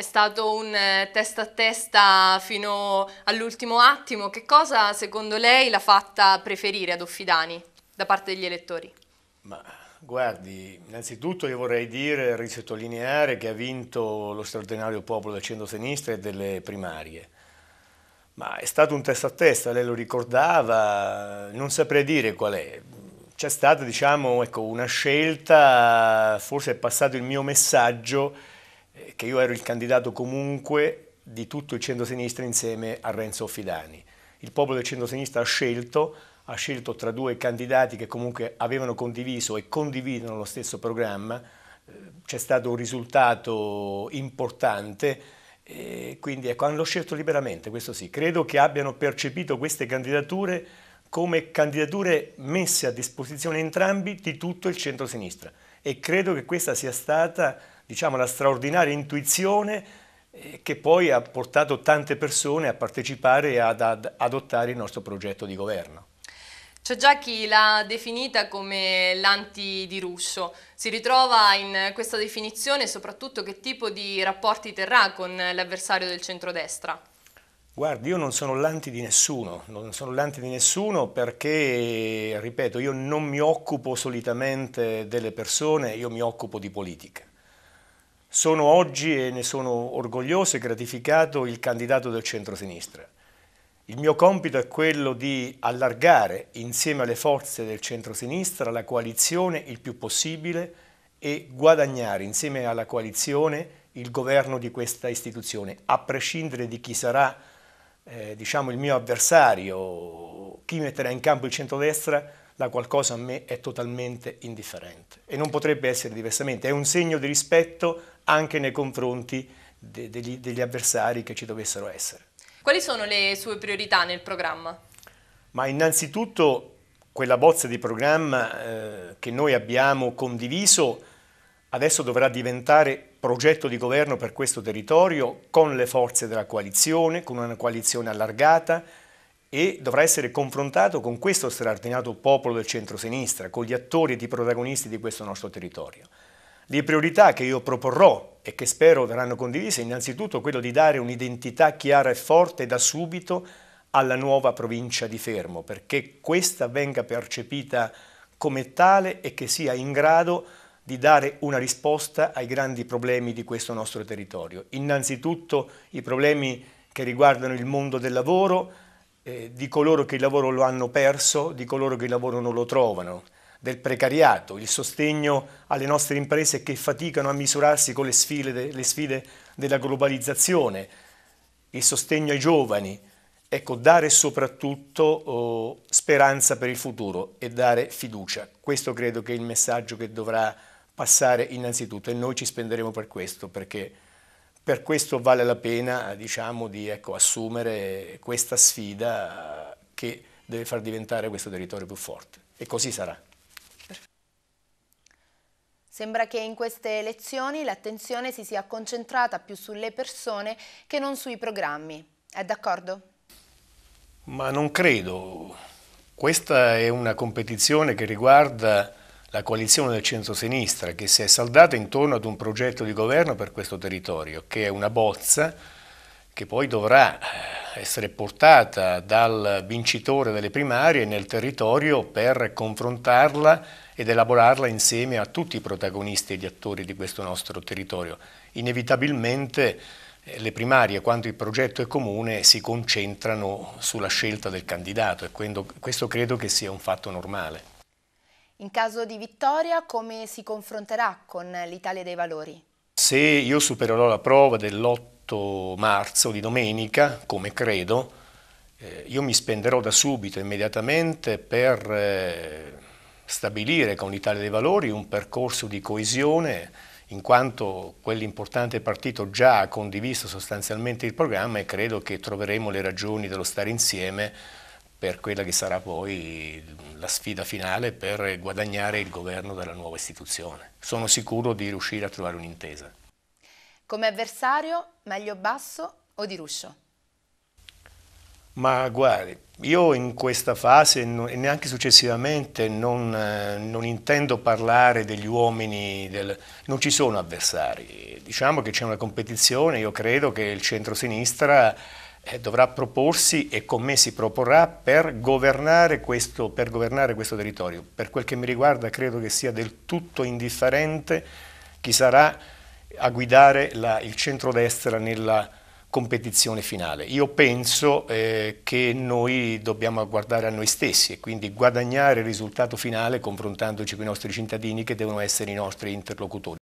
È stato un eh, testa a testa fino all'ultimo attimo. Che cosa secondo lei l'ha fatta preferire ad Offidani da parte degli elettori? Ma guardi, innanzitutto io vorrei dire, risottolineare che ha vinto lo straordinario popolo del centro-sinistra e delle primarie. Ma è stato un testa a testa, lei lo ricordava, non saprei dire qual è. C'è stata, diciamo, ecco, una scelta, forse è passato il mio messaggio che io ero il candidato comunque di tutto il centro-sinistra insieme a Renzo Fidani. Il popolo del centro-sinistra ha scelto, ha scelto tra due candidati che comunque avevano condiviso e condividono lo stesso programma, eh, c'è stato un risultato importante e eh, quindi ecco, hanno scelto liberamente, questo sì. Credo che abbiano percepito queste candidature come candidature messe a disposizione entrambi di tutto il centro-sinistra e credo che questa sia stata diciamo, la straordinaria intuizione eh, che poi ha portato tante persone a partecipare e ad, adottare il nostro progetto di governo. C'è già chi l'ha definita come l'anti di Russo. Si ritrova in questa definizione soprattutto che tipo di rapporti terrà con l'avversario del centrodestra? Guardi, io non sono l'anti di nessuno, non sono l'anti di nessuno perché, ripeto, io non mi occupo solitamente delle persone, io mi occupo di politica. Sono oggi, e ne sono orgoglioso e gratificato, il candidato del centro-sinistra. Il mio compito è quello di allargare insieme alle forze del centro-sinistra la coalizione il più possibile e guadagnare insieme alla coalizione il governo di questa istituzione, a prescindere di chi sarà eh, diciamo, il mio avversario, chi metterà in campo il centrodestra, da qualcosa a me è totalmente indifferente e non potrebbe essere diversamente. È un segno di rispetto anche nei confronti de degli, degli avversari che ci dovessero essere. Quali sono le sue priorità nel programma? Ma innanzitutto quella bozza di programma eh, che noi abbiamo condiviso adesso dovrà diventare progetto di governo per questo territorio con le forze della coalizione, con una coalizione allargata, e dovrà essere confrontato con questo straordinato popolo del centrosinistra, con gli attori e i protagonisti di questo nostro territorio. Le priorità che io proporrò e che spero verranno condivise, innanzitutto quello di dare un'identità chiara e forte da subito alla nuova provincia di Fermo, perché questa venga percepita come tale e che sia in grado di dare una risposta ai grandi problemi di questo nostro territorio. Innanzitutto i problemi che riguardano il mondo del lavoro, eh, di coloro che il lavoro lo hanno perso, di coloro che il lavoro non lo trovano, del precariato, il sostegno alle nostre imprese che faticano a misurarsi con le sfide, de, le sfide della globalizzazione, il sostegno ai giovani, ecco, dare soprattutto oh, speranza per il futuro e dare fiducia. Questo credo che è il messaggio che dovrà passare innanzitutto e noi ci spenderemo per questo perché per questo vale la pena diciamo, di ecco, assumere questa sfida che deve far diventare questo territorio più forte e così sarà. Sembra che in queste elezioni l'attenzione si sia concentrata più sulle persone che non sui programmi. È d'accordo? Ma non credo. Questa è una competizione che riguarda la coalizione del centro-sinistra che si è saldata intorno ad un progetto di governo per questo territorio, che è una bozza che poi dovrà eh, essere portata dal vincitore delle primarie nel territorio per confrontarla ed elaborarla insieme a tutti i protagonisti e gli attori di questo nostro territorio. Inevitabilmente eh, le primarie, quando il progetto è comune, si concentrano sulla scelta del candidato e questo credo che sia un fatto normale. In caso di vittoria come si confronterà con l'Italia dei Valori? Se io supererò la prova dell'8 marzo di domenica, come credo, eh, io mi spenderò da subito, immediatamente, per eh, stabilire con l'Italia dei Valori un percorso di coesione in quanto quell'importante partito già ha condiviso sostanzialmente il programma e credo che troveremo le ragioni dello stare insieme per quella che sarà poi la sfida finale per guadagnare il governo della nuova istituzione. Sono sicuro di riuscire a trovare un'intesa. Come avversario, meglio Basso o Di Ruscio? Ma guardi, io in questa fase e neanche successivamente non, eh, non, intendo parlare degli uomini, del... non ci sono avversari, diciamo che c'è una competizione, io credo che il centro-sinistra eh, dovrà proporsi e con me si proporrà per governare, questo, per governare questo territorio. Per quel che mi riguarda credo che sia del tutto indifferente chi sarà a guidare la, il centrodestra nella competizione finale. Io penso eh, che noi dobbiamo guardare a noi stessi e quindi guadagnare il risultato finale confrontandoci con i nostri cittadini che devono essere i nostri interlocutori.